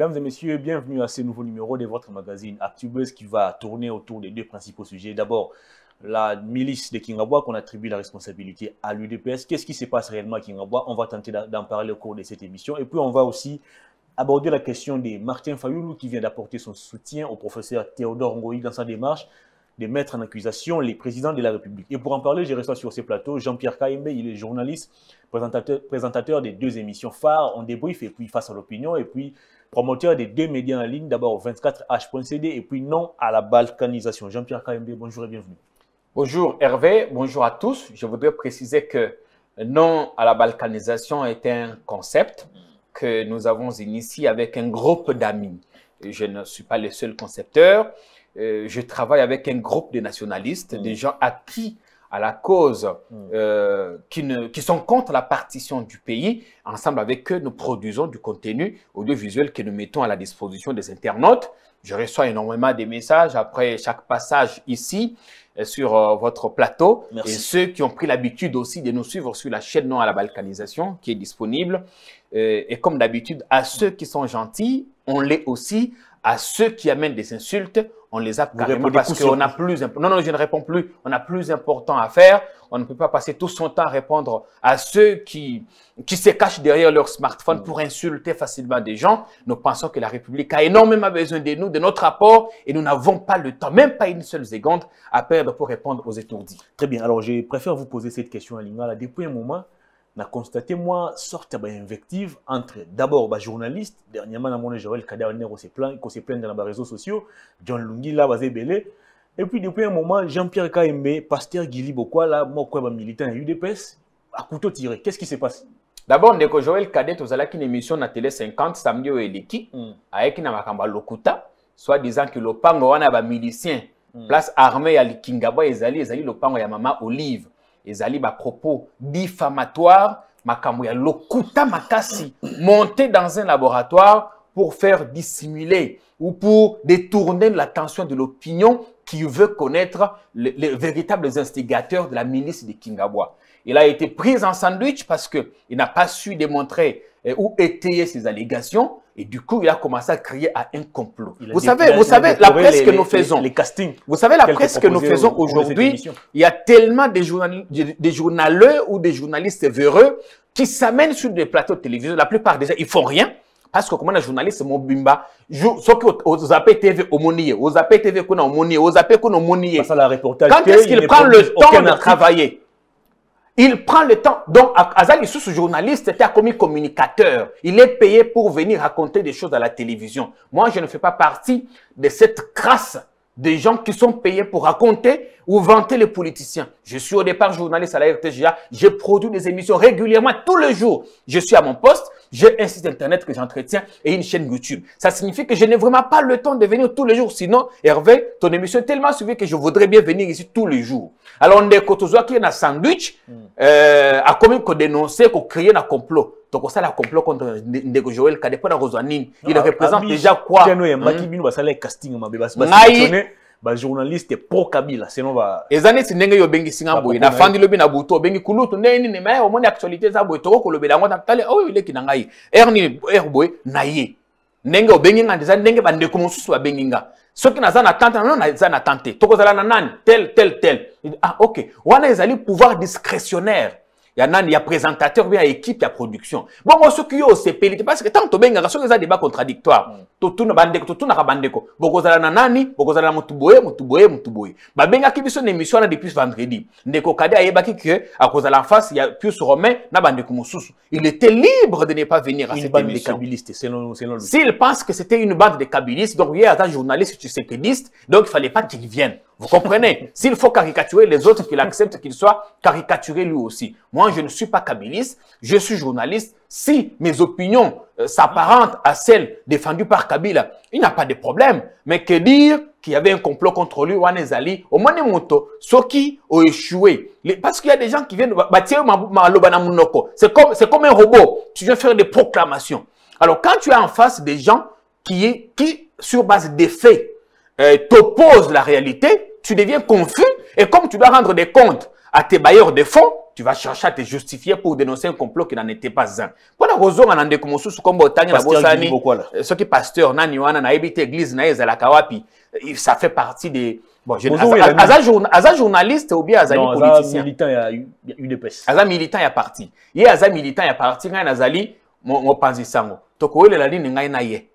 Mesdames et messieurs, bienvenue à ce nouveau numéro de votre magazine Actubus qui va tourner autour des deux principaux sujets. D'abord, la milice de Kingabwa qu'on attribue la responsabilité à l'UDPS. Qu'est-ce qui se passe réellement à Kingabwa On va tenter d'en parler au cours de cette émission. Et puis, on va aussi aborder la question de Martin Fayoulou qui vient d'apporter son soutien au professeur Théodore Ngoï dans sa démarche de mettre en accusation les présidents de la République. Et pour en parler, je reçois sur ce plateau. Jean-Pierre Kaimbe, il est journaliste, présentateur, présentateur, des deux émissions phares, On débrief et puis Face à l'opinion, et puis promoteur des deux médias en ligne, d'abord au 24h.cd et puis non à la balkanisation. Jean-Pierre Kayembe, bonjour et bienvenue. Bonjour Hervé, bonjour à tous. Je voudrais préciser que non à la balkanisation est un concept que nous avons initié avec un groupe d'amis. Je ne suis pas le seul concepteur. Euh, je travaille avec un groupe de nationalistes, mm. des gens à qui à la cause, hmm. euh, qui, ne, qui sont contre la partition du pays. Ensemble avec eux, nous produisons du contenu audiovisuel que nous mettons à la disposition des internautes. Je reçois énormément de messages après chaque passage ici euh, sur euh, votre plateau. Et ceux qui ont pris l'habitude aussi de nous suivre sur la chaîne Non à la balkanisation qui est disponible. et comme d'habitude, à ceux qui sont gentils, on l'est aussi. À ceux qui amènent des insultes, on les a carrément parce qu'on a plus, non, non, je ne réponds plus, on a plus important à faire. On ne peut pas passer tout son temps à répondre à ceux qui, qui se cachent derrière leur smartphone pour insulter facilement des gens. Nous pensons que la République a énormément besoin de nous, de notre apport, et nous n'avons pas le temps, même pas une seule seconde, à perdre pour répondre aux étourdis. Très bien. Alors, je préfère vous poser cette question, Alima. Depuis un moment, na constaté moi sorte eh ba ben, invective entre d'abord ba journaliste dernièrement na mon Joël Kadar qui se plaint qu'on se plaint dans les réseaux sociaux John Lungi, là, Lungila Bazebele et puis depuis un moment Jean-Pierre Kaimé pasteur là Bokwala quoi ba militant UDPS à couteau tiré qu'est-ce qui se passe D'abord, que Joël Kadet, aux avons une émission na Télé 50 samedi au liki mm. avec na makamba lokuta, soit disant que le pango wana ba milicien, mm. place armée à Likingaba et Zali, le pango ya mama Olive à propos diffamatoire makambo ya lokuta makasi monter dans un laboratoire pour faire dissimuler ou pour détourner l'attention de l'opinion qui veut connaître les, véritables instigateurs de la milice de Kingabwa. Il a été pris en sandwich parce qu'il n'a pas su démontrer eh, ou étayer ses allégations. Et du coup, il a commencé à crier à un complot. Vous savez, vous savez, la presse que nous faisons, les, castings, vous savez, la presse que nous faisons aujourd'hui, il y a tellement de, journal, ou des journalistes véreux qui s'amènent sur des plateaux de télévision. La plupart des gens, ils font rien. Parce que comment un journaliste, mon bimba, ce que aux appelez TV APTV aux appelez TV qu'on a qu'on a Quand est-ce qu'il prend le temps de travailler il prend le temps. Donc, Azali ce journaliste, était un communicateur. Il est payé pour venir raconter des choses à la télévision. Moi, je ne fais pas partie de cette crasse des gens qui sont payés pour raconter ou vanter les politiciens. Je suis au départ journaliste à la RTGA, je produis des émissions régulièrement tous les jours. Je suis à mon poste, j'ai un site internet que j'entretiens et une chaîne YouTube. Ça signifie que je n'ai vraiment pas le temps de venir tous les jours. Sinon, Hervé, ton émission est tellement suivie que je voudrais bien venir ici tous les jours. Alors, on est kotozwa qui est un sandwich, hmm. euh, à commun qu'on dénonçait, qu'on crée un complot. Donc, ça, la complot contre Ndego Joël Kadepona Rosanine. Il représente déjà quoi? journaliste pro-kabila Les années c'est ngayo bengi singa boy na nafandi lobi na butu bengi kulutu nde nini au omoni actualité eza boye tokokolobela yango natale oyo eleki na ngai r erni er boy na ye ndenge obengi nga eza ndenge bandeko mosusu babengi nga soki naza na tante nano naza na tante tokozala na tel tel tel ah ok wana ezali pouvoir discrétionnaire il y a, il présentateur, il y a équipe, il y a production. Bon, moi, ce qui est au CPL, parce que tant que tu as des débats contradictoires, mm. tout le monde, tout le monde, beaucoup de nani, beaucoup de moutouboye, moutouboye, moutouboye. Bah, ben, qui une émission depuis vendredi. Ndeko Kade a ébaki que, à cause de la face, il y a plus Romain, n'a bandé Il était libre de ne pas venir à cette émission. selon, selon S'il pense que c'était une bande de kabilistes, donc, il y a un journaliste, tu sais que donc, il fallait pas qu'il vienne. Vous comprenez S'il faut caricaturer les autres, qu'il accepte qu'il soit caricaturé lui aussi. Moi, je ne suis pas kabiliste, je suis journaliste. Si mes opinions euh, s'apparentent à celles défendues par Kabila, il n'y a pas de problème. Mais que dire qu'il y avait un complot contre lui, ali au ceux qui ont échoué. Parce qu'il y a des gens qui viennent, bah, bah, c'est comme, comme un robot. Tu viens faire des proclamations. Alors, quand tu es en face des gens qui, qui sur base des faits, euh, t'opposent la réalité, tu deviens confus et comme tu dois rendre des comptes à tes bailleurs de fonds, tu vas chercher à te justifier pour dénoncer un complot qui n'en était pas un. on a na ndeko sous kombo otanga na bosani qui pasteur nani wana na te église na ezalaka ça fait partie des bon je aza aza journaliste ou bien azali politicien aza militant y a une UDPS aza militant a parti ye aza militant a parti ngai nazali mopanzi sango tokoyelela nini ngai na ye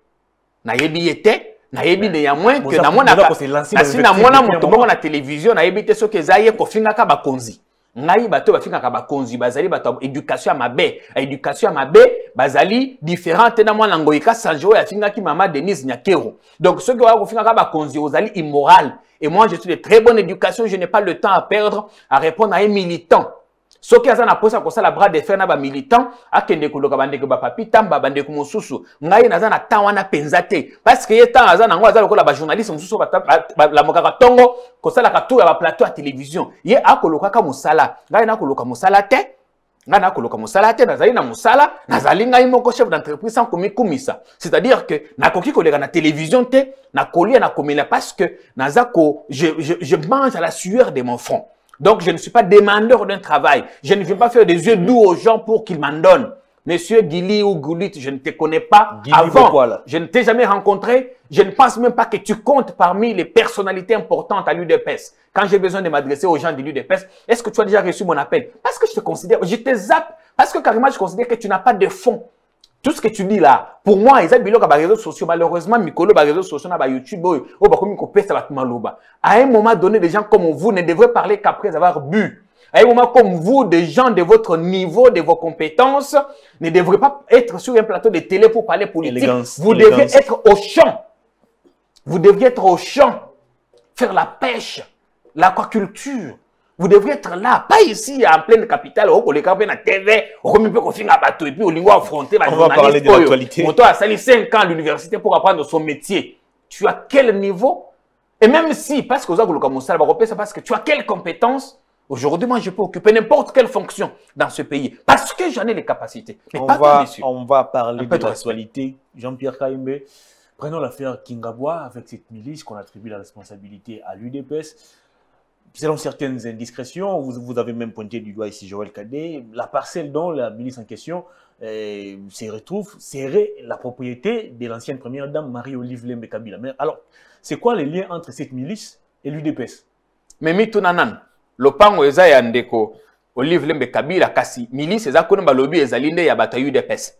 Na ye te na néyamwinske namonakasi que moto bongo na na télévision te soki eza ye kofingaka bakonzi ngai bato bafingaka bakonzi bazali bato ya éducation a mabé éducation a mabé bazali différent te na mwana ngoi ya oyo ki mama denise nyakero donc ko oya kofingaka bakonzi ozali immoral et moi je suis de très bonne éducation je n'ai pas le temps à perdre à répondre à un militant soki à na ça la bras de fer na bamilitant akende koloka ba papi, tamba bandeko mosusu ngai na naza na temps wana penzate, zan que ye la aza nango aza lokola la tongo, balamokaka ça la katou ya plateau à télévision na akolokaka mosala ngai nakoloka musala te na nakoloka mosala te musala na mosala nazali ngai moko chef d'entreprise sans koumisa. c'est-à-dire que na koki koleka na télévision te na na koumila, parce que na zako je, je, je mange à la sueur de mon front donc, je ne suis pas demandeur d'un travail. Je ne veux pas faire des yeux mhm. doux aux gens pour qu'ils m'en donnent. Monsieur Guili ou Goulit, je ne te connais pas avant. Je ne t'ai jamais rencontré. Je ne pense même pas que tu comptes parmi les personnalités importantes à l'UDPS. Quand j'ai besoin de m'adresser aux gens de l'UDPS, est-ce que tu as déjà reçu mon appel Parce que je te considère, je te zappe. Parce que carrément, je considère que tu n'as pas de fonds tout ce que tu dis là pour moi eza biloko les réseaux sociaux malheureusement mikolo réseaux sociaux na YouTube, ils oyo bakomi kopesa bato à un moment donné des gens comme vous ne devraient parler qu'après avoir bu à un moment comme vous des gens de votre niveau de vos compétences ne devraient pas être sur un plateau de télé pour parler politique vous devez devriez être au champ vous devriez être au champ faire la pêche l'aquaculture vous devriez être là, pas ici en pleine capitale, au Koleka, la TV, au fin un bateau, et puis au niveau affronté, on va parler de l'actualité. ça a sali 5 ans à l'université pour apprendre son métier. Tu as quel niveau Et même si, parce que vous avez c'est parce que tu as quelles compétences Aujourd'hui, moi, je peux occuper n'importe quelle fonction dans ce pays parce que j'en ai les capacités. Mais on, va, on va parler de l'actualité. Jean-Pierre Kaimbe, prenons l'affaire Kingabwa avec cette milice qu'on attribue la responsabilité à l'UDPS selon certaines indiscrétions, vous, avez même pointé du doigt ici Joël Cadet, la parcelle dont la milice en question euh, se retrouve serait la propriété de l'ancienne première dame Marie-Olive Lembe Kabila. alors, c'est quoi le lien entre cette milice et l'UDPS Mais le lopango eza ya ndeko Olive Lembe Kabila kasi milice eza un balobi et nde ya UDPS.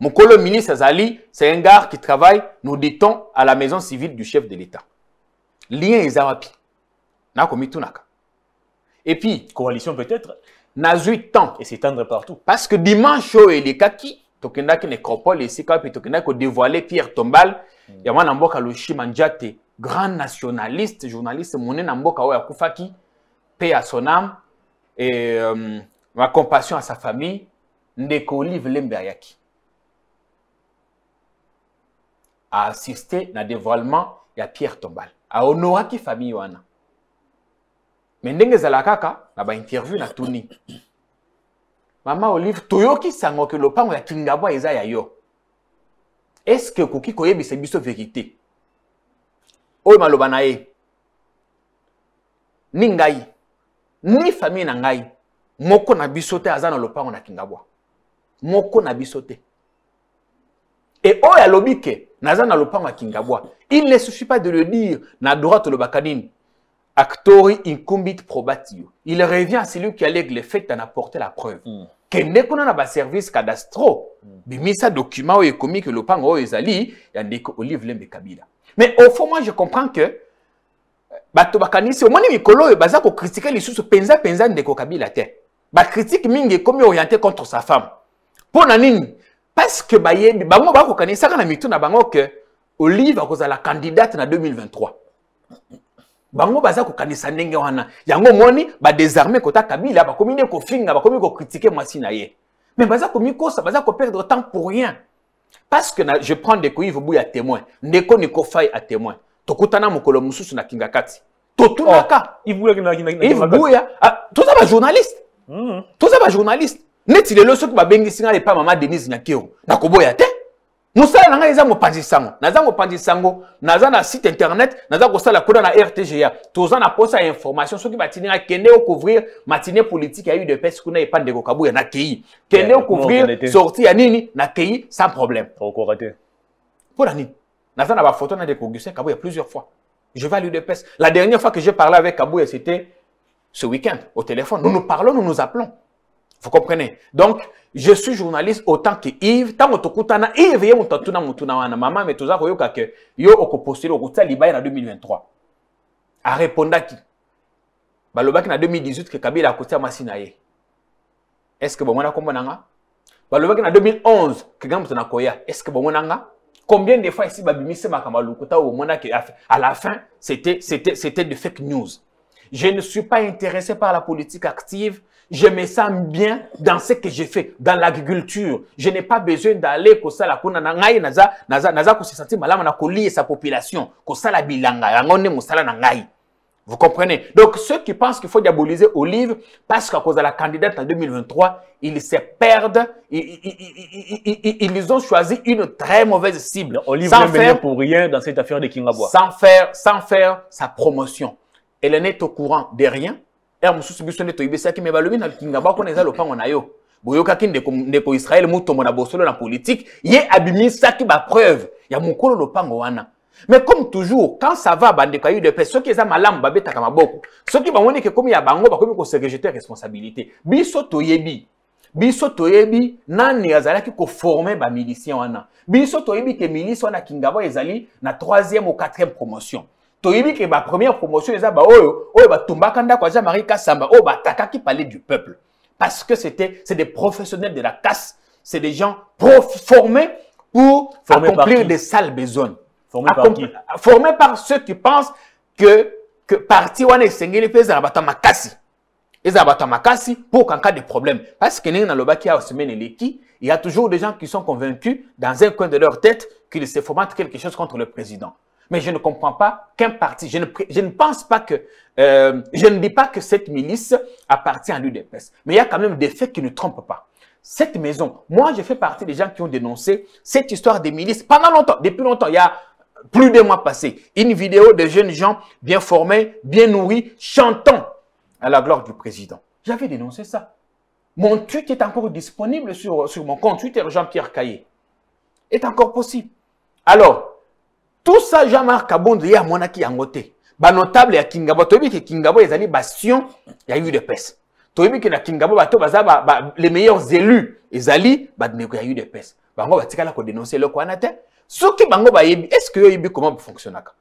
Mukolo milice ezali, c'est un gars qui travaille, nous dit-on, à la maison civile du chef de l'État. Lien un et puis coalition peut-être et temps s'étendre partout parce que dimanche oyo elekaki tokendaki na nécropole esika mpe tokendaki dévoilé pierre tombal mm. ya mwana mboka grand nationaliste journaliste qui na à oyo akufaki son âme, son euh, ma compassion à sa famille ndeko olive A assisté dans le dévoilement de pierre tombal sa famille wana me ndenge ezalaka kaka na bainterview mama olive toyoki sango ke lopango ya kingabwa eza ya yo eske okoki se biso vérité? oyo maloba na ye ni ngai ni famille na ngai moko na bisote azana aza na lopango na kingabwa moko na bisote. Et e oyo lobike na lopango ya kingabwa il ne suffit pas de le dire na droite olobaka Actori incumbit probatio. Il revient à celui qui allègue les faits d'en apporter la preuve. Mm. Que kende kuna na service cadastro bimisa mm. document oyo ekomi le pango oyo ezali ya ndeko olive lembe kabila mais au fond moi je comprends que euh, bato bakanisi omoni mikolo oyo eh, baza les lisusu mpenza mpenza ndeko kabila te critique mingi comme orienté contre sa femme mpo na parce que bayebi bango bakokanisaka na mitu na bango que olive la candidate na 2023 bango baza kokanisa ndenge wana yango ba badésarme kota kabila ba finga ba kofinga ko critiquer mwasi na ye Mais baza sa, baza perdre temps pour rien parce que na, je prends ndeko ive bouya témoin ndeko nikofai a témoin tokutana mokolo mususu na kinga kati totunaka oh. ive buya ah, toza bajournaliste hmm. le seul neti va bengi singa les pas maman denise nyakeo nakoboya te nous na pas eza mopanzi sango naza mopanzi sango naza na site internet naza kosala de na rtga Tozan na posa ya information soki batini nga kende couvrir matinée politique ya udps de epa ndeko kabuya na kei kende eh, couvrir sorti ya nini na kei sans problème oh, la na nini naza na photo na ndeko augustin kabuya plusieurs fois je vais à l'udps la dernière fois que j'ai parlé avec Kabouya, c'était ce week-end au téléphone nous nous parlons nous nous appelons vous comprenez Donc, je suis journaliste autant que Yves. Tant otokutana Yves ye Maman, mutuna wana mama metoza koyoka ke yo okopostela okotya libaya en 2023. à qui arépondaki Bac en 2018 que kabila a masi à ye est ce que vous kombo na Le Bac en 2011 que ngai moto nakoya est ce que vous nga combien de fois ici, esi babimisi makambo alukuta oyo bomonaki à la fin c'était de fake news je ne suis pas intéressé par la politique active je me sens bien dans ce que j'ai fait. dans l'agriculture. Je n'ai pas besoin d'aller la kuna na ngai naza naza naza se sentir malama na sa population, la bilanga na ngai. Vous comprenez Donc ceux qui pensent qu'il faut diaboliser Olive parce qu'à cause de la candidate en 2023, ils se perdent, ils, ils, ont choisi une très mauvaise cible. Olive sans faire pour rien dans cette affaire de Kingabois. Sans faire, sans faire sa promotion. Elle n'est au courant de rien ere mosusu biso sa ki qui balobi na kinga mpona eza lopango na yo boyokaki ko ndeko Israël ont mona bosolo na politique ye ba preuve. ya mokolo lopango wana mais comme toujours quand ça va ont mal qui qui soki ke komi ya bango qui responsabilité nani wana biso ke wana ezali na 3e ou 4e promotion est ma première promotion eza baoyo oyo batumbaka ndako jean marie kasamba oyo qui parlait du peuple parce que c'était c'est des professionnels de la casse c'est des gens formés pour accomplir des sales besoins. formés par, qui? formés par ceux qui pensent que, que parti c'est esengeli mpe ezala se faire makasi ezala bato ya makasi pour qu'en cas de problème parce que ndenge nalobaki awa semaine il y a toujours des gens qui sont convaincus dans un coin de leur tête qu'ils se forment quelque chose contre le président mais je ne comprends pas qu'un parti, je ne, je ne, pense pas que, euh, je ne dis pas que cette milice appartient à l'UDPS. Mais il y a quand même des faits qui ne trompent pas. Cette maison, moi je fais partie des gens qui ont dénoncé cette histoire des milices pendant longtemps, depuis longtemps, il y a plus de mois passé. Une vidéo de jeunes gens bien formés, bien nourris, chantant à la gloire du président. J'avais dénoncé ça. Mon tweet est encore disponible sur, sur mon compte Twitter Jean-Pierre Caillé. Est encore possible. Alors, tout ça, jean-marc abondo ye amonaki yango Ba banotable ya kingabo toyebi ke kingabo a bastion des toi toyebi ki na kingabo bato baza ba, les meilleurs élus ezali bandeko ya udps bango batikala kodenonse eloko wana te soki bango est-ce que yo oyebi koma bofonctionnaka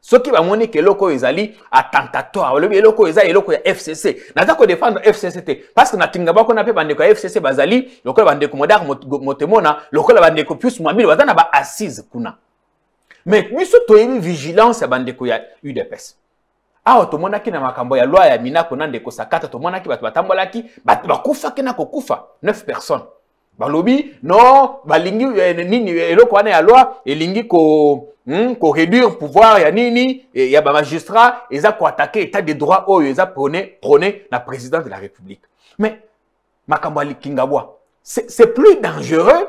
soki bamoni ke eloko oyo ezali attentatoire balobi eloko oyo eza eloko ya fcc Na ko défendre fcc parce que na kingaba pe mpe bandeko ko fcc bazali lokola bandeko modar motemona lokola bandeko plus mobile. bazana ba assise kuna me biso toyebi vigilance ya bandeko ya udps awa ah, oh, tomonaki na makambo ya lwa ya minako na ndeko sakata tomonaki qui va bato bakufaki na kokufa neuf personnes balobi non balingi eh, nini eh, eloko wana ya lwa elingi ko mm, réduire pouvoir ya nini eh, ya bamagistrat eza koatake état de droit oyo eza prone, prone la président de la république mais makambo ya likingabwa c'est plus dangereux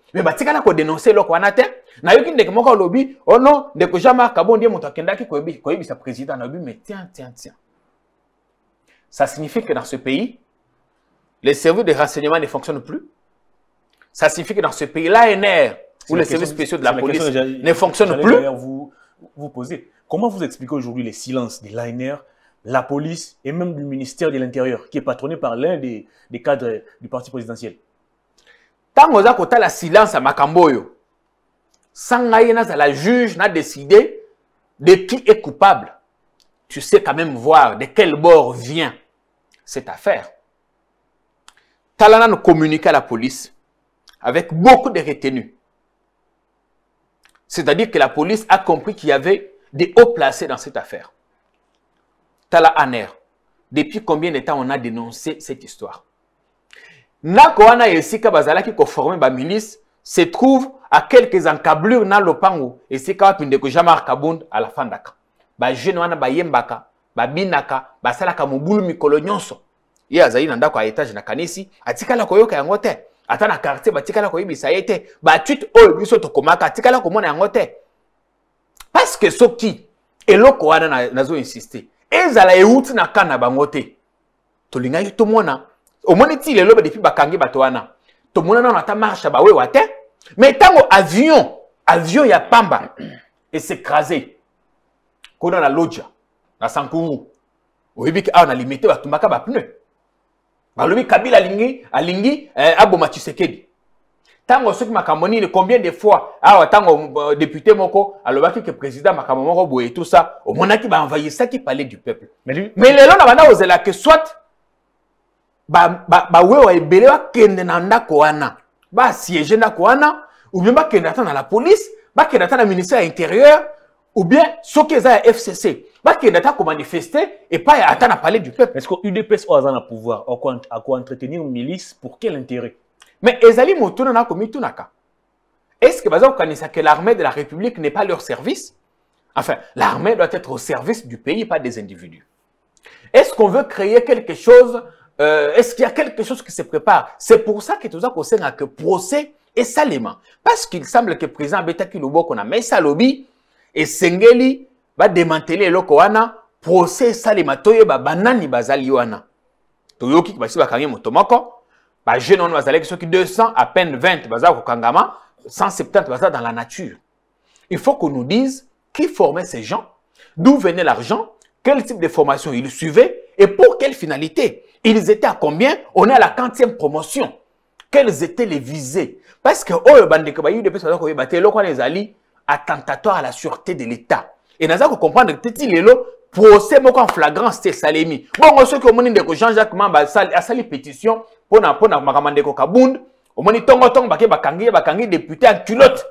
Mais Mais qu'on a eloko a dénoncé il ndeke a oh non ndeko jean président tiens tiens tiens ça signifie que dans ce pays les services de renseignement ne fonctionnent plus ça signifie que dans ce pays l'ANR ou les services spéciaux de la, police ne fonctionnent plus vous, vous posez comment vous expliquez aujourd'hui les silences de l'ANR la police et même du ministère de l'Intérieur qui est patronné par l'un des cadres du parti présidentiel vous avez la silence à Makamboyo, sans que la juge na décidé de qui est coupable tu sais quand même voir de quel bord vient cette affaire talana nous communique à la police avec beaucoup de retenue c'est-à-dire que la police a compris qu'il y avait des hauts placés dans cette affaire. Tala Aner, depuis combien de temps on a dénoncé cette histoire N'ako wana esika bazalaki ba milice se trouve à quelques encablures na lopango esika wapi ndeko jean marc kabund ba jeune wana binaka, ba salaka mobulu mikolo nyonso ye azali na ndako ya étage na kanisi atikala koyoka yango te ata na quartier batikala koyebisa yete, ba tweet oyo biso tokomaka atikala komona yango te parce que soki eloko wana nazo zo insiste ezala la na kan na bango te tomona omoni ti lelo depuis bakangi bato wana tomonana wana ata Bawe bawewa te tant que avion avion ya pamba esekrase kuna na lodja na sankuru oyebi ke awa na limite batumbaka bapneu balobi kabila alingi alingi eh, aboma tshisekedi ntango soki makambo nini combien de fois tant que euh, député moko alobaki ke président makambo moko boye tout ça ça qui parlait du peuple mais lelo na banda kozela que soit bawewa ba, ebele kende na ndako wana basiege ndako wana ou bien bakende ata na la police bakende ata na ministère intérieur ou bien soki eza ya fcc bakende ata pas pas ata na palais du peuple est que UDP oyo a na pouvoir à quoi entretenir une milice pour quel intérêt mais ezali motuna na Est-ce que que l'armée de la république n'est pas leur service enfin l'armée doit être au service du pays pas des individus est ce qu'on veut créer quelque chose euh, est-ce qu'il y a quelque chose qui se prépare C'est pour ça que tout ça concerne que procès et salima. Parce qu'il semble que le président Betaki qu'on a mais lobby et Sengeli va démanteler lokoana wana procès et salima ba banani bazali wana. Toyoki basi bakangi moto motomoko, ba jeune on bazali soki 200 à peine 20 bazali Kangama, 170 bazali dans la nature. Il faut qu'on nous dise qui formait ces gens, d'où venait l'argent, quel type de formation ils suivaient et pour quelle finalité. Ils étaient à combien On est à la quantième promotion. Quelles étaient les visées Parce que, oh, de bah, il y a des personnes qui a été les alliés attentatoire à la sûreté de l'État. Et nous avons comprendre que Titi procès procès en flagrance, c'est Salémi. Bon, ceux qui ont que Jean-Jacques Mamba a sali pétition pour na pour na makamandeko kabund, au moni tongo tongo bah, bakangi bakangi député en culotte,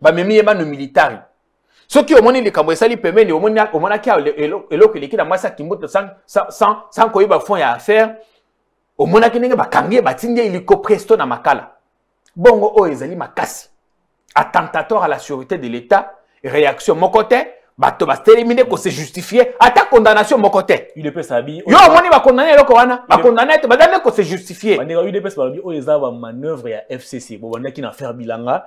ba bah, memi yeba no militaire qui Ce soki omoni likambo esali pembeni omonaki eloko eleki na mwasi qui sans koyeba fond ya la omonaki il bakangi se batindi ye ilikopresto na makala bongo oyo ezali makasi attentatoire à la sécurité de l'état réaction mon moko te bato batelemi nde se justifier. ta condamnation moko te yo omoni bakondane eloko wana Il ya fcc bobandaki na bilanga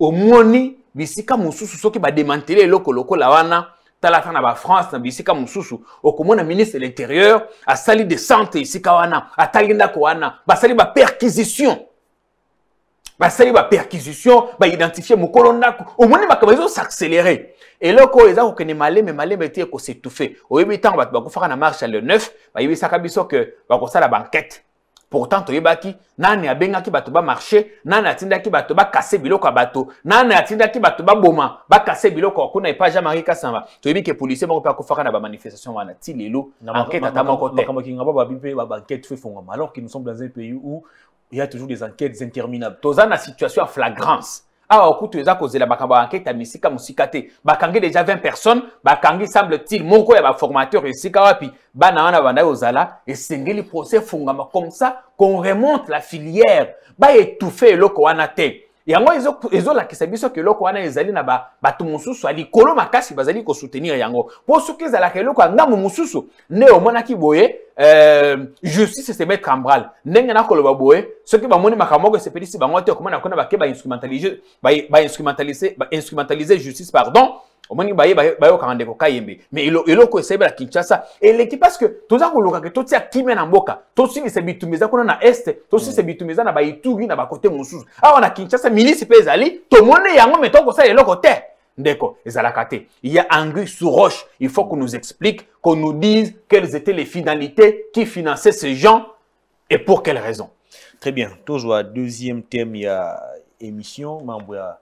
omoni bisika mususu soki ba eloko lokola wana tala ata ba France na bisika mususu okomona ministre de l'intérieur a asali ba esika wana atali ba wana ba baperquisition basali baperquisition baidentifie mokolo ndako omoni makambo ezosaccéléré eloko oyo eza kokende malembe ko Au ekosetufe oyebi on va faire na marche à le 9 bayebisaka biso ke la banquette pourtant toyebaki nani ki batoba bamarché nani ki batoba bakase biloko ya bato nani batoba boma, ba bakase biloko kuna epa jean marie kasamba toyebi ke policier moko mpe akofaka na manifestation wana ti lelo enquête ata moko temakambo kinga ba babi mpe baenquête fo efongwama alors que nous sommes dans un pays où il y a toujours des enquêtes interminables toza na situation à flagrance awa okutu eza kozela makambo ya enquête misika musikate. te bakangi déjà 20 personnes bakangi semble-t-il moko ya baformateur esika wapi bana wana banda kozala esengeli procès comme ça qu'on remonte la filière ba eloko wana te yango la que ke gens wana ezali na bato mosusu ya kolo makasi bazali soutenir yango mpo soki ke loko ya ngambu ne nde ki boye euh, justice se mettre en bral ndenge nakoloba boye soki bamoni makambo se esepelisi bango te qui instrumentaliser bake instrumentaliser justice pardon omoni bayoka ndeko kayembe mais eloko kinchasa. Et kinshasa qui parce que toza koluka ke totia kimia na mboka si bitumba bitumeza kuna na to si se bitumeza na baituri na bakote mosusu awa na kinshasa milisi mpe to tomoni yango me tokosala eloko te ndeko ezalaka te il y a anguille sous roche il faut qu'on nous explique qu'on nous dise quelles étaient les finalités qui finançaient ces gens et pour quelles raisons très bien Toujours deuxième thème a émission mambo ya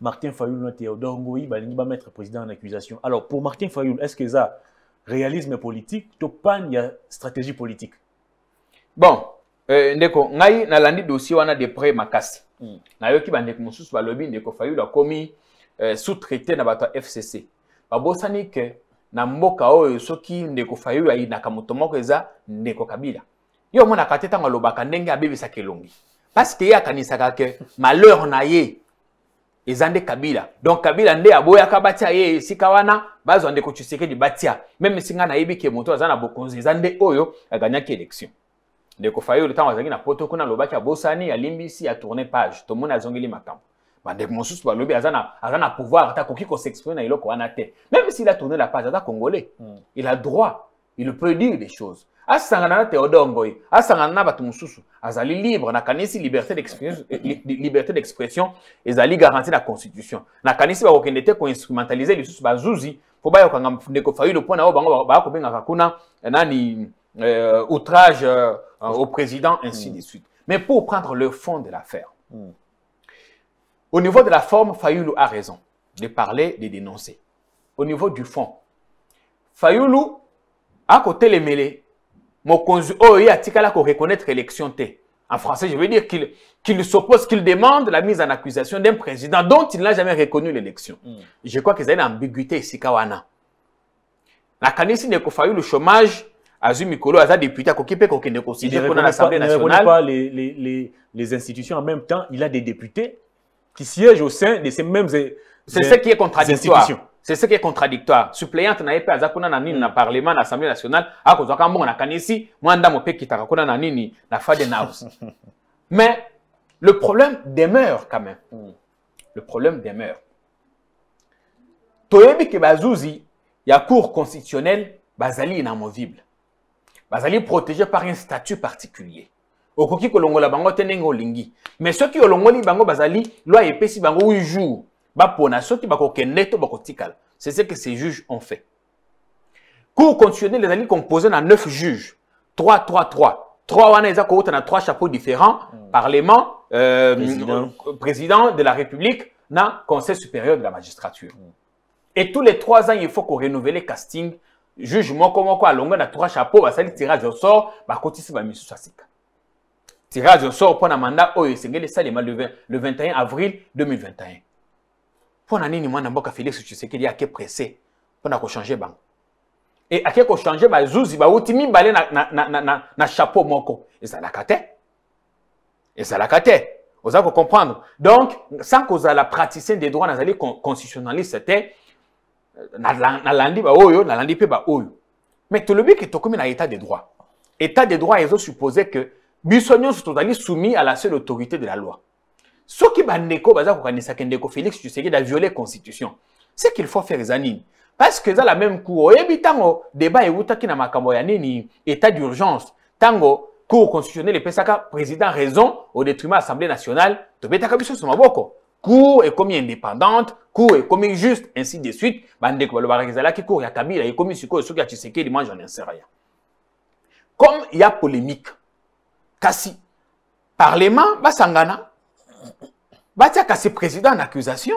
Martin Fayoul na Théodore Ngoï balingi ba mettre président en accusation. Alors pour Martin Fayoul, est-ce que ça réalisme politique to pan ya stratégie politique? Bon, euh, ndeko ngai landi dossier wana de près makasi. Mm. Nayoki bandeko mosusu balobi ndeko Fayoul a euh, sous-traité na bato FCC. Babosani que na mboka oyo soki ndeko Fayoul a na moko eza ndeko Kabila. Yo mona kate tango lobaka ndenge abebisaka Parce que kanisaka ke malheur na ye eza kabila donc kabila nde aboya batia ye sikawana wana bazwa ndeko tshisekedi batia meme esinga nayebi ke moto aza na bokonzi oyo nde oyo aganyaki élection ndeko fayo le temps na poto kuna alobaki abosani alimbisi tourner page tomoni azongeli makambo bande mosusu balobi aza na, aza na pouvoir ata akoki s'exprimer na iloko wana te même s'il a tourné la page ata congolais mm. il a droit il peut dire des choses asangana na teodongo ye asangana na bato mosusu azali libre kanisi liberté d'expression ezali garanti na constitution ba bakokende te koinstrumentalize lisusu le mpo bayokanga ndeko fayulo mpo na oyo ba bakobengaka kakuna eh, nani euh, outrage euh, au président ainsi mm. de suite mais pour prendre le fond de l'affaire mm. au niveau de la forme fayulu a raison de parler de dénoncer au niveau du fond côté les mêlés. Oh, a oyo a ko reconnaître l'élection t en français je veux dire qu'il qu'il s'oppose qu'il demande la mise en accusation d'un président dont il n'a jamais reconnu l'élection hmm. je crois qu'il y a une ambiguïté ici esika wana nakanisi ndeko le chômage Azu mikolo aza député qui Il ne considéré mpona l'assemblée nationale pas les, les, les, les institutions en même temps il a des députés qui siègent au sein de ces mêmes c'est ce qui est contradictoire c'est ce qui est contradictoire suppléante na pas à aza dans à parlement dans à nationale a mbongo à kanisi mwa ndambo mpe a na nini mais le problème demeure quand même mm. le problème demeure toyebi il y a cour constitutionnelle bazali inamovible bazali protégé par un statut particulier okoki kolongola bango te ndenge olingi mais soki la bango bazali loi epesi bango 8 jours c'est ce que ces juges ont fait cour constitutionnelle amis composé na 9 juges 3 3 3 3 wana eza ont na chapeaux différents hmm. parlement euh, euh, président. de la république na conseil supérieur de la magistrature hmm. et tous les 3 ans il faut qu'on le casting juge moko moko alongo na trois chapeaux le tirage au sort ba bamisusu tirage au sort mandat le 21 avril 2021 mpona nini mwana mboka Félix tshisekedi ake presse mpona kochange bango e ake ba bazuzi bauti mibale na, na, na, na, na, na chapeau moko ça la ezalaka te oza comprendre. donc sans la praticien des droits nazali constitutionnaliste euh, bah, oyo na landi pe ba oyo. mais tolobiki tokomi na état de droit état de droit supposé que biso sont allés soumis à la seule autorité de la loi soki ko baza kokanisaka ndeko félix tshisekedi violé constitution ce qu'il faut faire eza parce que eza la même cour oyebi ntango débat ewutaki na makambo ya nini état d'urgence tango cour constitutionnelle epesaka président raison au détriment assemblée nationale tobetaka biso so maboko cour ekomi indépendante cour ekomi juste ainsi de suite bandeko balobaka ki cour ya kabila ekomi suko soki ya tshisekedi moi j'en sais rien comme il y a polémique kasi parlement basangana batiaka c'est président en accusation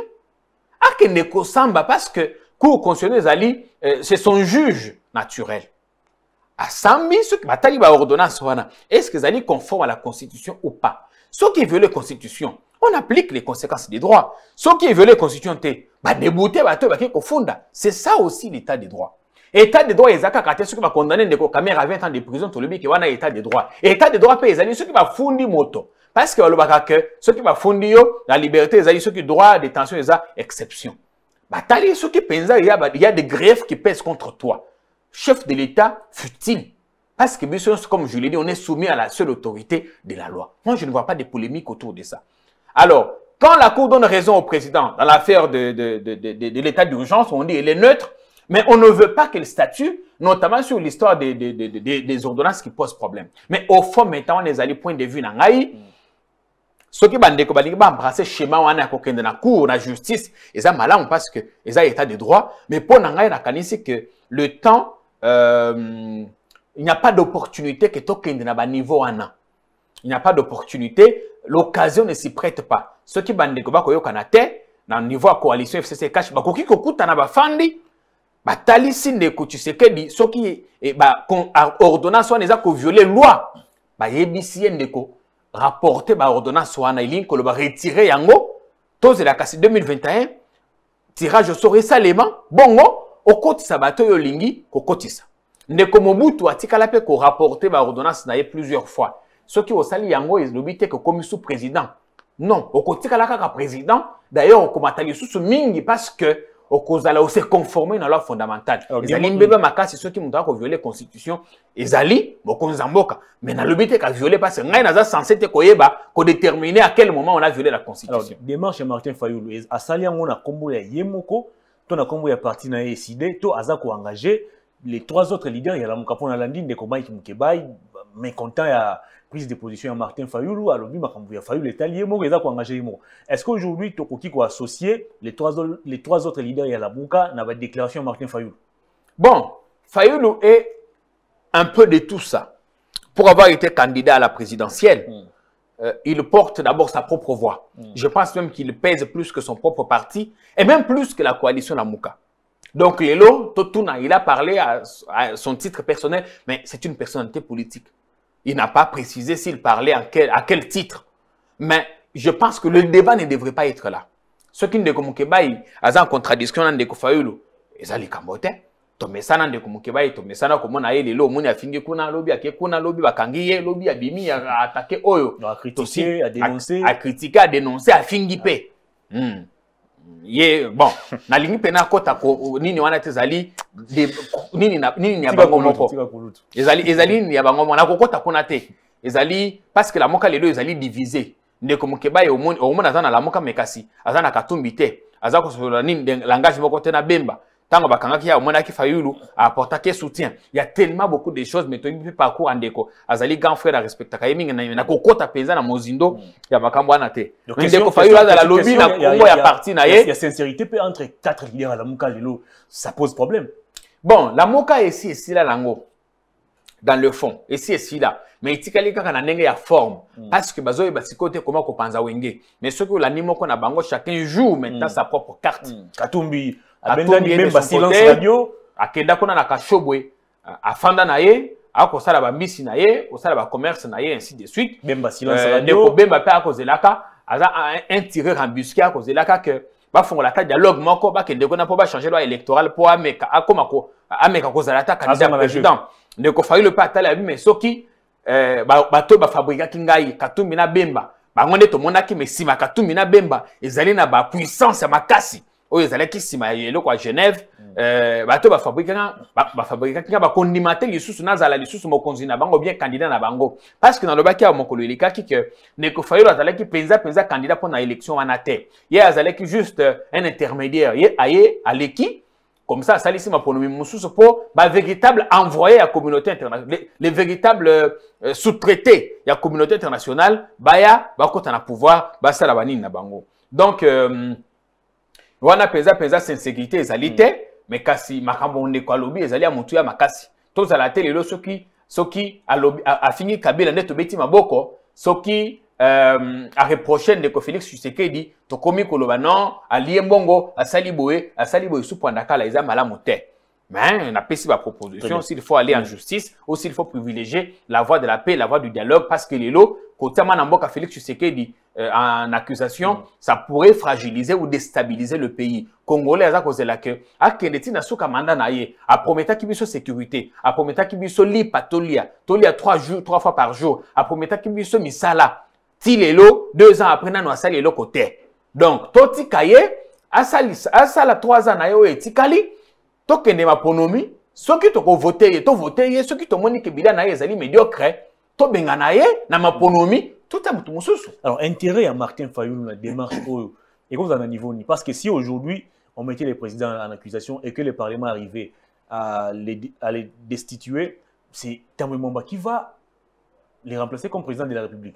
akende Samba parce que cour constitutionnelle Zali euh, c'est son juge naturel qui va batali baordonnance wana est-ce que Zali conforme à la constitution ou pas ceux qui violent la constitution on applique les conséquences des droits soki la constitution te débouter bah, bato oyo bakei kofunda c'est ça aussi l'état des droits état de droit ce qui va condamner bakondane ndeko à 20 ans de prison tolobi ke wana état de droit état de droit qui qui va le moto parce que Ceux qui va fondé, la liberté qui ont droit de ils ont exception. ont qui il y a des grèves qui pèsent contre toi. Chef de l'État fut-il. Parce que, comme je l'ai dit, on est soumis à la seule autorité de la loi. Moi, je ne vois pas de polémique autour de ça. Alors, quand la Cour donne raison au président dans l'affaire de, l'état d'urgence, on dit qu'elle est neutre, mais on ne veut pas qu'elle statue, notamment sur l'histoire des, ordonnances qui posent problème. Mais au fond, maintenant, on les allé point de vue dans soki bandeko balingi baembrasse schéma wana ya kokende na cour na justice eza Malam parce que eza état de droit mais pour na kanisi nakanisi que le temps euh, il n'y a pas d'opportunité que tokende na niveau ana. il n'y a pas d'opportunité l'occasion ne s'y prête pas soki bandeko bakoyokana te na niveau ya coalition fcc cash bakoki kokutana tu sais que tshisekedi soki qui eh, ba, ordonnance wana eza violer loi bayebisi ye ndeko rapporté par bah, ordonnance wana le ba retiré yango la kasi 2021 tirage au sort bongo okotisa bato oyo olingi kokotisa ndeko mobutu atikala mpe rapporté bah, ordonnance na ye plusieurs fois soki sali yango elobi ko comme sous président non okotikala kaka président d'ailleurs matali sous mingi parce que okozala conformer na loi fondamentale les ezali mbeba makasi soki moto violer constitution ezali ali ya mboka mais nalobi violer kaviole parce ngai naza censé te koyeba déterminer à quel moment on a violé la constitution démarche de martin fayulu asali yango na nkombo ya ye to na nkombo ya parti na ECD eside to aza engager les trois autres leaders ya la landine de ndeko mike mukebai mécontent a prise de position à martin fayulu à l'objet, bah, ya est Fayoulou, il est eza koengage engagé est ce que aujourd'hui tokoki koassocie les trois, les trois autres leaders la dans la déclaration à martin fayulu bon fayulu est un peu de tout ça pour avoir été candidat à la présidentielle hmm. euh, il porte d'abord sa propre voix. Hmm. Je pense même qu'il pèse plus que son propre parti et même plus que la coalition de Donc Lelo Donc, il a parlé à son titre personnel, mais c'est une personnalité politique. Il n'a pas précisé s'il parlait à quel, à quel, titre. Mais je pense que le débat ne devrait pas être là. Ce qui ne a en contradiction des ils tomesana de a tomesana lelo kuna lobi ake kuna lobi lobby ye a dit oyo a critiquer a dénoncer a, a critiquer a dénoncer a hmm. ye bon nalingi mpe nakɔta ko nini wana te ezali nini ya bango moko ezali nini ya bango moko nakokɔta kuna te ezali parceke lamoka lelo ezali divise ndeko mokeba ye omoni aza na lamoka me kasi aza na katumbi te aza kosolola nini langage moko te na bemba Tango y a fayulu quel soutien a tellement beaucoup de choses me pas de parcours déco azali grand frère des ye mingi na kokota pensa na hmm. ya te fayulu la lobby na parti na ye sincérité peut entre quatre leaders moka lelo ça pose problème bon ici si là lango dans le fond si là mais etikali kaka na ya forme hmm. parce que bazoyeba basikote comment ko panza wenge mais la olandi moko na bango chacun jour maintenant hmm. sa propre carte katumbi abendani memba silence radio akenda kona na kashobwe afanda na ye akosala bambisi na ye ba commerce na ye ainsi de suite euh, bemba silence radio ndeko bemba ako zelaka, aza un tireur embusqué zelaka ke la ata dialogue moko n'a kuna pas changer loi électorale mpo ameka akoma ameka kozala ata candidat président ko fayulu le atala yabi mais soki euh, bato bafabrikaki ngai katumbi na bemba bango mona qui me nsima katumbi na bemba ezali na puissance ma makasi oyo ezalaki nsima ya eloko ya genève fabriquer, fabriquer condimenter les bakondima te lisusu sous mon mokonzi na bango bien candidat na bango parce que dans le mon nalobaki ya que ne ke neko fayolo qui pensa pensa candidat pour na élection wana te ye qui juste euh, un intermédiaire ye à aleki comme ça ma asalisi sous pour Bah véritable envoyé à communauté internationale les véritables euh, sous-traités à communauté internationale quand on a pouvoir basala banini na bango donc euh, wana mpenza mpenza sensibilité ezali te hmm. mais kasi makambo Tous à ezali ya motu ya makasi tozala qui a soki soki fini kabila nde beti maboko soki um, de de félix tshisekedi tokomi koloba non alie mbongo asali boye asali boye supu andakala eza la te Mais on a pris ma proposition. S'il faut aller en hmm. justice, ou s'il faut privilégier la voie de la paix, la voie du dialogue, parce que les lots, côté Felix Félix Tshisekedi, euh, en accusation mm. ça pourrait fragiliser ou déstabiliser le pays congolais aza cause ke la ntina suka manda na ye aprometaki biso sécurité qu'il biso lipa tolia tolia trois jours trois fois par jour a qu'il biso misala ti deux ans après nano sali le côté. donc à salis, à sala trois ans na ye oyo etikali tokende maponomi soki tokovote to vote, ye soki tomoni t'a bilia ali ye zali médiocre tobengana ye na pronomi, tout tota mon sens. alors intérêt à martin Fayoul, la démarche vous en un niveau ni parce que si aujourd'hui on mettait les présidents en accusation et que le parlement arrivait à les, à destituer c'est Tamoui Momba qui va les remplacer comme président de la république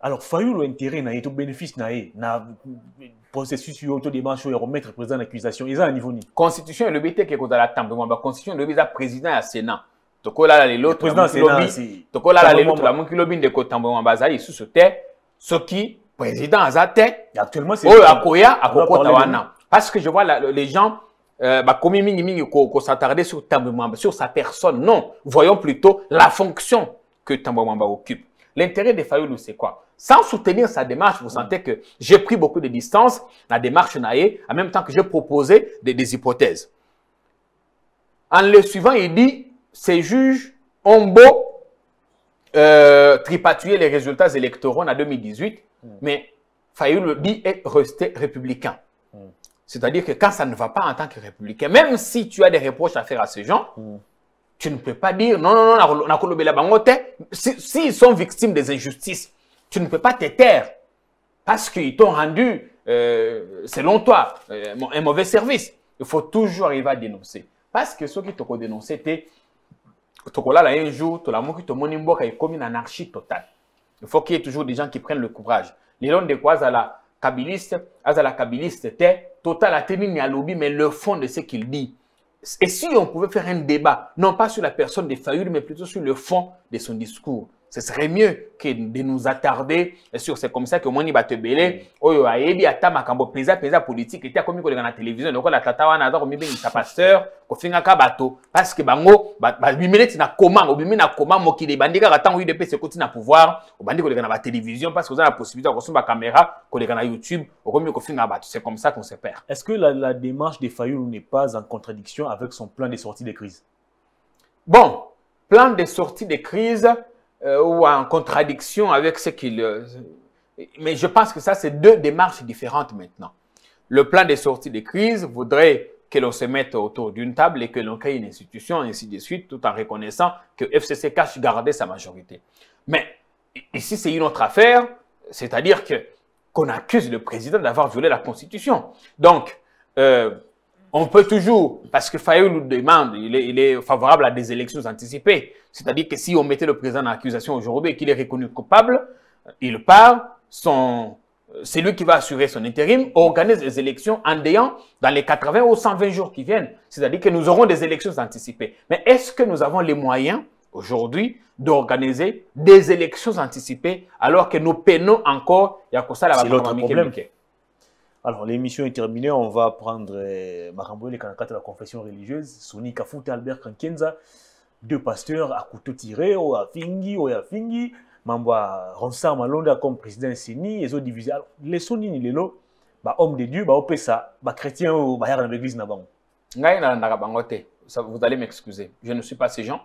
alors Fayulu l'intérêt, na ye bénéfice na a, na processus oyo to démarche oyo remettre remettre président en accusation ont un niveau ni constitution qui est ke la tambe Momba constitution elobi à président à sénat tokolala lelo la lelo tolamuki lobi ndeko tamboyama sous ce ce soki président aza te oyo akoya Akoko, Tawana. parce que je vois la, les gens euh, bakomi mingimingi s'attarder sur tamboyamamba sur sa personne non voyons plutôt la fonction que tamboyamamba occupe l'intérêt de fayoulou c'est quoi sans soutenir sa démarche vous mm. sentez que j'ai pris beaucoup de distance la démarche naye en même temps que j'ai proposé des, des hypothèses en le suivant il dit ces juges ont beau euh, tripatuer les résultats électoraux en 2018, mm. mais dit est resté républicain. Mm. C'est-à-dire que quand ça ne va pas en tant que républicain, même si tu as des reproches à faire à ces gens, mm. tu ne peux pas dire non, non, non, on a S'ils sont victimes des injustices, tu ne peux pas te taire parce qu'ils t'ont rendu, euh, selon toi, euh, un mauvais service. Il faut toujours arriver à dénoncer. Parce que ceux qui t'ont dénoncé, là, un jour tolamoki tomoni mboka commet une anarchie totale il faut qu'il y ait toujours des gens qui prennent le courage L'élan de azala kabiliste azala kabiliste était, total ate à lobby, mais le fond de ce qu'il dit et si on pouvait faire un débat non pas sur la personne de Fayoul, mais plutôt sur le fond de son discours ce serait mieux que de nous attarder sur c'est comme ça que moni batebele oyo ayebi ata makambo penza penza politique était comme dans la télévision donc la tata wana bien komibengisa pasteur ka bato parce que bango babimeli neti na koma obimi na koma bandika ebandi kaka UDP udps continue na pouvoir obandi dans na télévision, parce que oza la possibilité ya kosomba caméra kolenga na youtube ko finga bato c'est comme ça qu'on se perd est-ce que la, la démarche de fayoul n'est pas en contradiction avec son plan de sortie de crise bon plan de sortie de crise euh, ou en contradiction avec ce qu'il... Euh, mais je pense que ça, c'est deux démarches différentes maintenant. Le plan de sortie de crise voudrait que l'on se mette autour d'une table et que l'on crée une institution, ainsi de suite, tout en reconnaissant que FCC cache garder sa majorité. Mais ici, c'est une autre affaire, c'est-à-dire que qu'on accuse le président d'avoir violé la Constitution. Donc, euh, on peut toujours, parce que Fayou nous demande, il est, favorable à des élections anticipées. C'est-à-dire que si on mettait le président en accusation aujourd'hui et qu'il est reconnu coupable, euh, il part, son, euh, c'est lui qui va assurer son intérim, organise les élections en déant dans les 80 ou 120 jours qui viennent. C'est-à-dire que nous aurons des élections anticipées. Mais est-ce que nous avons les moyens aujourd'hui d'organiser des élections anticipées alors que nous peinons encore alors, l'émission est terminée. On va prendre euh, Marambo, les Kanaka de la confession religieuse, Soni Kafuta, Albert Kankenza, deux pasteurs à ou tiré, Oya Afingi, Oya Fingi, Mamba Ronsa, Malonda comme président séni, ils ont divisé. Alors, les Soni, les lots, bah, homme de Dieu, bah, au ça, bah, chrétien, ou bah, dans l'église, n'a vous allez m'excuser. Je ne suis pas ces gens.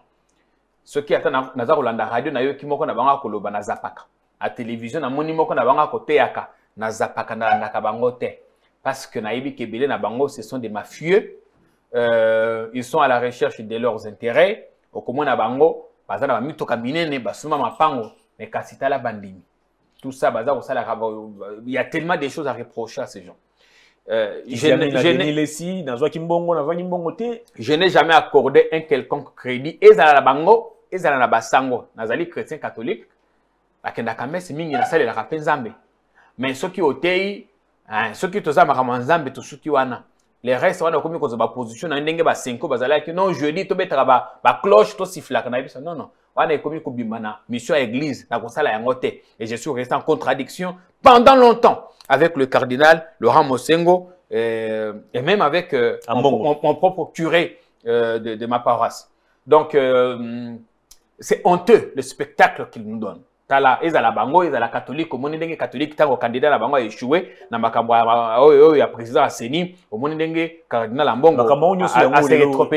Ce qui attend Nazar Radio, n'a eu qui moko n'a pas à Koloba, n'a à télévision, n'a moni moko n'a pas à Koteaka naza nalandaka na kabangote parce que naibi kebele na bango ce sont des mafieux euh, ils sont à la recherche de leurs intérêts Au na bango baza na bamituka ne, basuma mapango mais kasi la bandimi tout ça baza kosalaka il y a tellement de choses à reprocher à ces gens Euh, je n'ai jamais accordé un quelconque crédit. Ezala na bango, ezala na basango. Nazali chrétien catholique, akendaka c'est mingi na salle la rapenzambe. Mais qui me soki otei qui soki toza makambo tous ceux qui hein, wana le reste wana okomi kozwa baposition na ndenge basenko que non jeudi tobetaka bacloche ba tosiflaka na biso non non wana ekomi kobima na mission ya église na kosala yango te et je suis resté en contradiction pendant longtemps avec le cardinal laurent mosengo euh, et même avec euh, mon, mon, mon, propre curé euh, de, de, ma paroisse donc euh, c'est honteux le spectacle qu'il nous donne tala ezala bango ezala catholiques omoni ndenge candidats à na bango aeshue na makambo oyo ya président ya seni omoni ndenge kardinal ambongo entre bango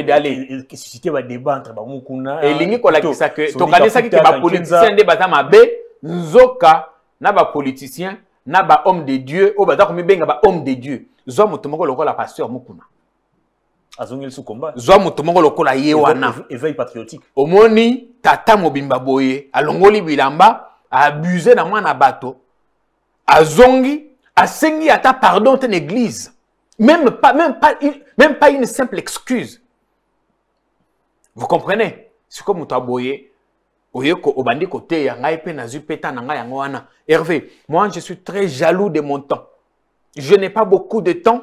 qui ah, kolakisa ke tokandisaki ke des nde baza mabe nzoka na bapolitisien na bahomme de dieu oyo baza komibenga bahomme de dieu zwa moto moko lokola pasteur zwa moto moko lokola ye patriotique. omoni tata mobimba boye alongoli bilamba aabuse na mwana bato azongi asengi ata pardon te n'église. église même pas, même, pas, même pas une simple excuse vous comprenez comme moto aboye oye obandi kote ya nga nazwi na na moi je suis très jaloux de mon temps je n'ai pas beaucoup de temps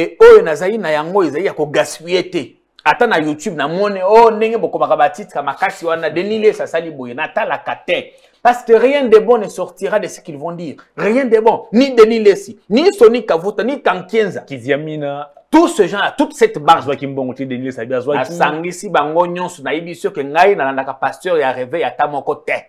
et oyo nazali na yango ezali ya kogaspille atana ata na youtube na o oh, boko bokomaka makasi wana sa sali boye la kate. parce que rien de bon ne sortira de ce qu'ils vont dire rien de bon ni denilesi ni Sonika kavuta ni kankienza kiziamina tout ce genre toute cette barge zwaki mbongo sa denilesi abi La asangisi bango nyonso que soki ngai nalandaka pasteur ya réveil ta moko te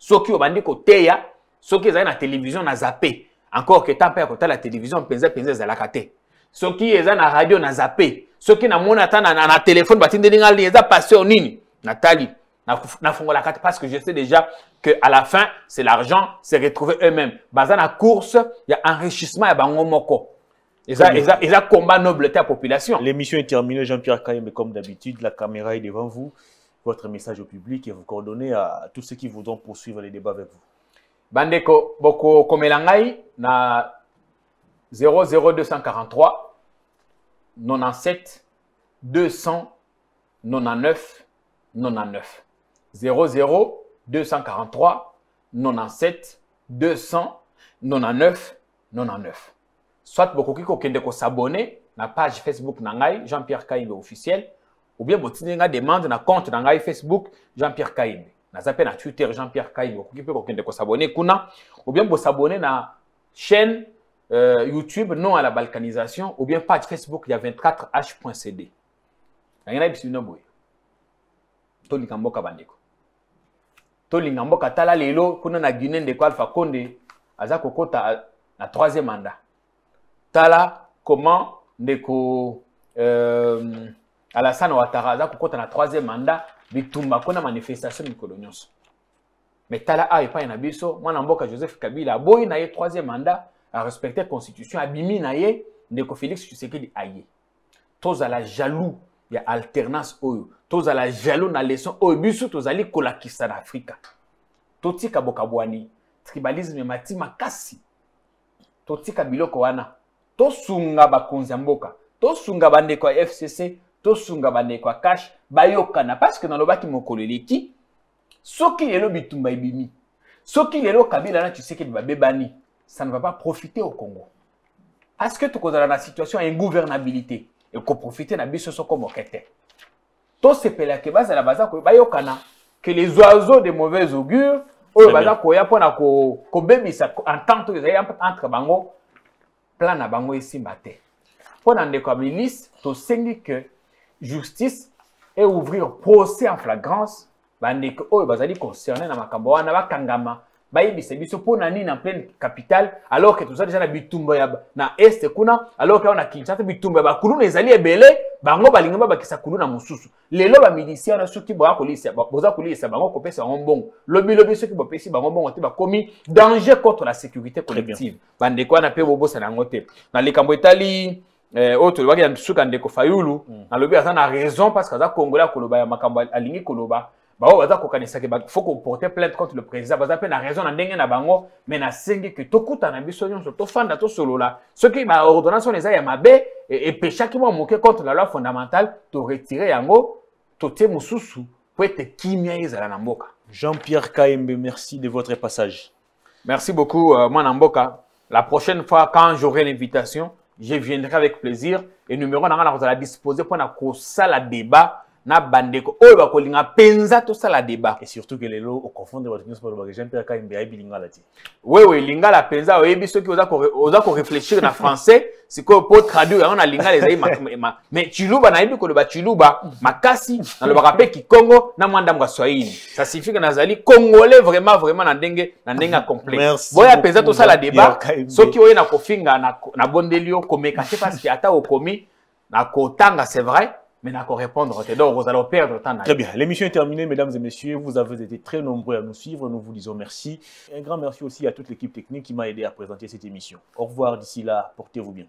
soki obandi koteya soki ezali na télévision na zape encore que temps père côté la télévision penze à la kate qui ont la radio qui ont zappé. qui na, na, na telefone li lien passé au nini natali na na carte parce que je sais déjà que à la fin c'est l'argent c'est retrouver eux-mêmes baza na course a enrichissement et bango moko eza, eza, a combat noble à la population l'émission est terminée jean-pierre Mais comme d'habitude la caméra est devant vous votre message au public et vous coordonnées à tous ceux qui voudront poursuivre les débats avec vous bandeko comme ngai na 00243 97 299 99. 00 243 97 299 99. Soit pouvez vous abonner s'abonner la page Facebook na Jean-Pierre Kaïbe officiel ou bien vous nga demande na compte na Facebook Jean-Pierre Kaïbe. na Twitter Jean-Pierre Kaïbe Vous pe kokende de s'abonner kuna ou bien vous s'abonner na chaîne euh, YouTube, non à la balkanisation, ou bien page Facebook, il y a 24h.cd. Il y a des gens Toli mboka bandeko Toli mboka tala lelo kuna na guinée ndeko alfa konde aza ta na troisième mandat tala comment ndeko euh, alassane ouattara aza kokota na troisième mandat bitumba kuna manifestation mikolo nyonso Mais tala awa pa na biso mwana mboka joseph kabila boy na ye troisième mandat à respecter constitution abimi na ye neko Félix Tshisekedi aye la jaloux a alternance oyo la jaloux na leçon oyo bisou tozali kolakisa na Afrika totika bokabwani tribalisme mati makasi totika biloko wana tosunga ba ya mboka tosunga bande ya FCC tosunga bande ko cash bayokana parce que nalobaki ki eleki soki lelo bitumba so soki yelo kabila na tshisekedi babebani ça ne va pas profiter au Congo. Parce que tu dans la situation une ingouvernabilité et qu'on profite na biso Tout ce qui est ke baza la baza ko bah, bayokana que les oiseaux de mauvais augure oyo baza koya mpona en tant que entre bango plan na bango esimba te mpo na ndeko ya ministre tosengi ke justice ouvrir procès en flagrance bandeko oyo bazali concerné na a wana kangama se biso pona nini na pleine capital alors que toza deja na bitumba ya na este kuna alors que ona na bitumba ya bakuluna ezali ebele bango ba babakisa kuluna mususu lelo milicia na soki boza koliisa bango kopesa bango mbongo ki soki pesi bango mbongo te komi danger contre la sécurité collective bande wana na pe bo bosa na likambo etali eh, oto tolobaki na suka ndeko fayulu mm. nalobi na raison parce que za congolais akoloba ya makambo alingi koloba bah bao faut que vous koporte plainte contre le président Vous avez a raison na ndenge na bango me nasengi solo tokutana ce qui tofanda tosolola soki baordonnance ma b et péché qui mwa moqué contre la loi fondamentale retirer yango totie mosusu mpo ete kimia ezala na mboka jean-pierre Kaimbe, merci de votre passage merci beaucoup euh, la prochaine fois quand j'aurai l'invitation je viendrai avec plaisir et numéro nanga disposer pour dispose mpo à la débat na bandeko oyo bakolinga to sala débat et surtout que lelo okofondre bato nyonso balobaka jean pierre kaimbe ayebi lingala te wewe lingala mpenza oyebi ki oza réfléchir na français ko po traduire yango na lingala ezali mais ciluba nayebi koloba ciluba makasi nalobaka mpe kikongo na mwa ndambo ya swahili ça signifie ke nazali congolais vraiment vraiment na ndenge na ndenge ya complet penza to sala débat soki oye na kofinga na yo komeka c'est parce ke ata okomi kotanga c'est vrai Maintenant, qu'on répondre, donc vous allez perdre temps. Très bien. L'émission est terminée, mesdames et messieurs. Vous avez été très nombreux à nous suivre. Nous vous disons merci. Un grand merci aussi à toute l'équipe technique qui m'a aidé à présenter cette émission. Au revoir d'ici là. Portez-vous bien.